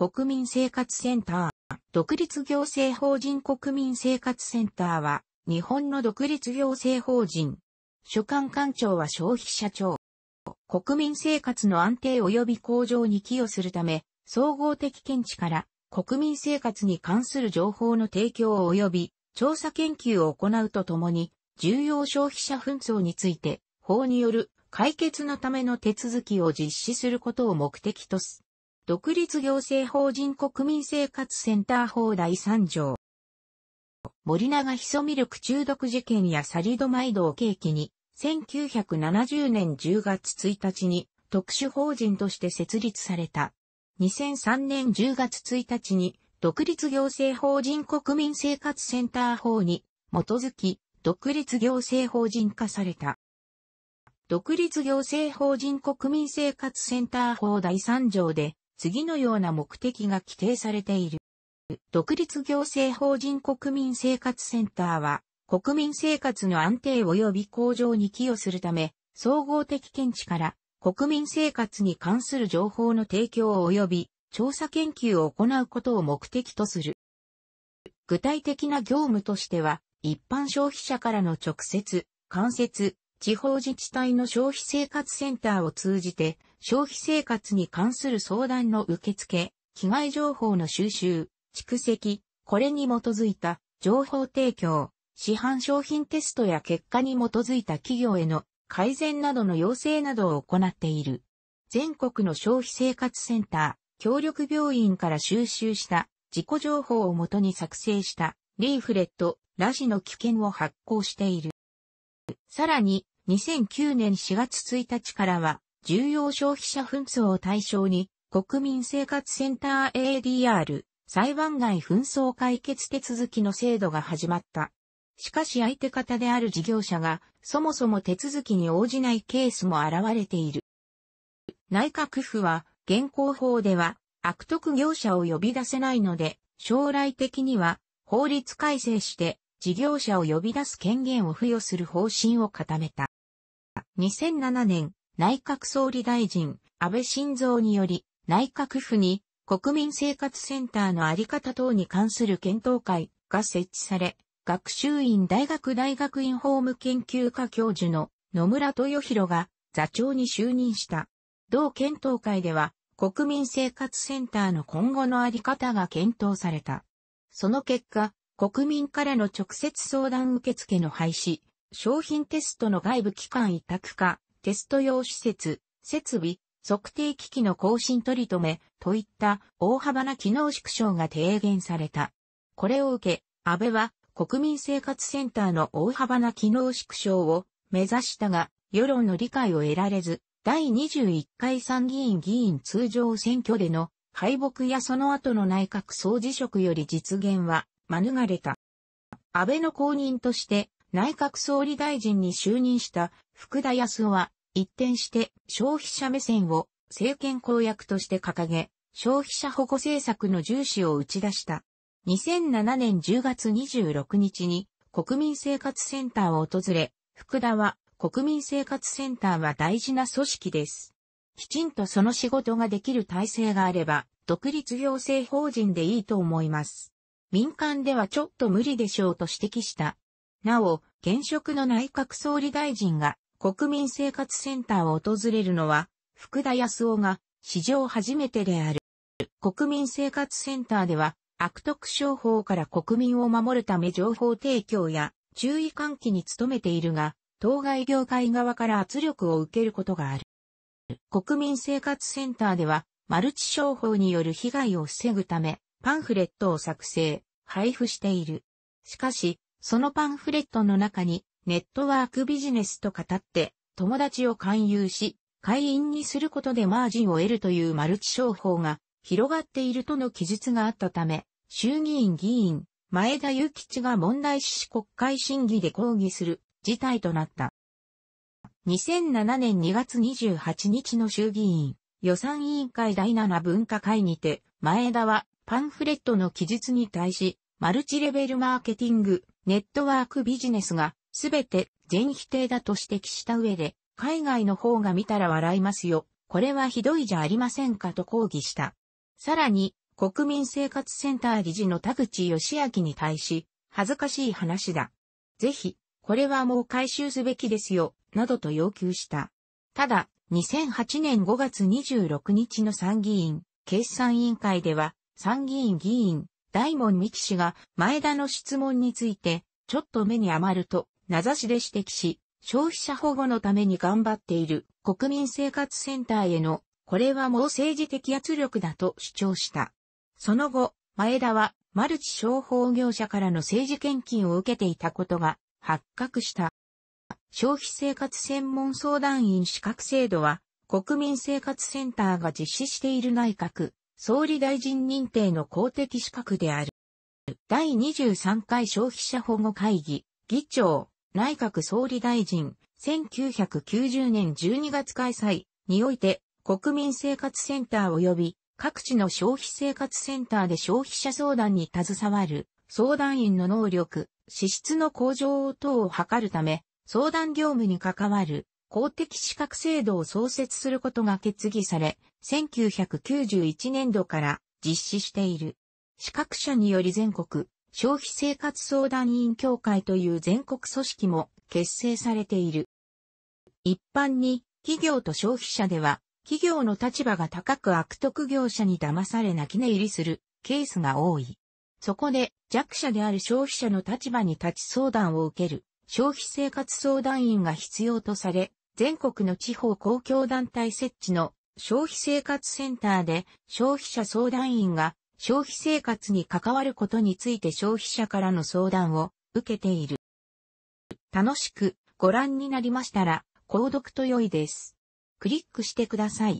国民生活センター。独立行政法人国民生活センターは、日本の独立行政法人。所管官庁は消費者庁。国民生活の安定及び向上に寄与するため、総合的見地から国民生活に関する情報の提供及び調査研究を行うとともに、重要消費者紛争について、法による解決のための手続きを実施することを目的とす。独立行政法人国民生活センター法第3条。森永ヒ素ミルク中毒事件やサリドマイドを契機に、1970年10月1日に特殊法人として設立された。2003年10月1日に独立行政法人国民生活センター法に基づき独立行政法人化された。独立行政法人国民生活センター法第3条で次のような目的が規定されている。独立行政法人国民生活センターは、国民生活の安定及び向上に寄与するため、総合的見地から国民生活に関する情報の提供及び調査研究を行うことを目的とする。具体的な業務としては、一般消費者からの直接、間接、地方自治体の消費生活センターを通じて、消費生活に関する相談の受付、被害情報の収集、蓄積、これに基づいた情報提供、市販商品テストや結果に基づいた企業への改善などの要請などを行っている。全国の消費生活センター、協力病院から収集した事故情報をもとに作成したリーフレット、ラジの危険を発行している。さらに、2009年4月1日からは、重要消費者紛争を対象に、国民生活センター ADR、裁判外紛争解決手続きの制度が始まった。しかし相手方である事業者が、そもそも手続きに応じないケースも現れている。内閣府は、現行法では、悪徳業者を呼び出せないので、将来的には、法律改正して、事業者を呼び出す権限を付与する方針を固めた。2007年、内閣総理大臣、安倍晋三により、内閣府に国民生活センターのあり方等に関する検討会が設置され、学習院大学大学院法務研究科教授の野村豊弘が座長に就任した。同検討会では、国民生活センターの今後のあり方が検討された。その結果、国民からの直接相談受付の廃止、商品テストの外部機関委託化、テスト用施設、設備、測定機器の更新取り留め、といった大幅な機能縮小が提言された。これを受け、安倍は国民生活センターの大幅な機能縮小を目指したが、世論の理解を得られず、第21回参議院議員通常選挙での敗北やその後の内閣総辞職より実現は免れた。安倍の後任として内閣総理大臣に就任した福田康夫は、一転して消費者目線を政権公約として掲げ、消費者保護政策の重視を打ち出した。2007年10月26日に国民生活センターを訪れ、福田は国民生活センターは大事な組織です。きちんとその仕事ができる体制があれば、独立行政法人でいいと思います。民間ではちょっと無理でしょうと指摘したなお、現職の内閣総理大臣が国民生活センターを訪れるのは、福田康夫が史上初めてである。国民生活センターでは、悪徳商法から国民を守るため情報提供や注意喚起に努めているが、当該業界側から圧力を受けることがある。国民生活センターでは、マルチ商法による被害を防ぐため、パンフレットを作成、配布している。しかし、そのパンフレットの中に、ネットワークビジネスと語って、友達を勧誘し、会員にすることでマージンを得るというマルチ商法が広がっているとの記述があったため、衆議院議員、前田祐吉が問題視国会審議で抗議する事態となった。2007年2月28日の衆議院予算委員会第7分科会にて、前田はパンフレットの記述に対し、マルチレベルマーケティング、ネットワークビジネスがすべて全否定だと指摘した上で、海外の方が見たら笑いますよ。これはひどいじゃありませんかと抗議した。さらに、国民生活センター理事の田口義明に対し、恥ずかしい話だ。ぜひ、これはもう回収すべきですよ、などと要求した。ただ、2008年5月26日の参議院、決算委員会では、参議院議員、大門美希氏が前田の質問について、ちょっと目に余ると、名指しで指摘し、消費者保護のために頑張っている国民生活センターへの、これはもう政治的圧力だと主張した。その後、前田はマルチ商法業者からの政治献金を受けていたことが発覚した。消費生活専門相談員資格制度は国民生活センターが実施している内閣総理大臣認定の公的資格である。第23回消費者保護会議、議長、内閣総理大臣、1990年12月開催において、国民生活センター及び各地の消費生活センターで消費者相談に携わる相談員の能力、資質の向上等を図るため、相談業務に関わる公的資格制度を創設することが決議され、1991年度から実施している。資格者により全国消費生活相談員協会という全国組織も結成されている。一般に企業と消費者では企業の立場が高く悪徳業者に騙され泣き寝入りするケースが多い。そこで弱者である消費者の立場に立ち相談を受ける消費生活相談員が必要とされ、全国の地方公共団体設置の消費生活センターで消費者相談員が消費生活に関わることについて消費者からの相談を受けている。楽しくご覧になりましたら、購読と良いです。クリックしてください。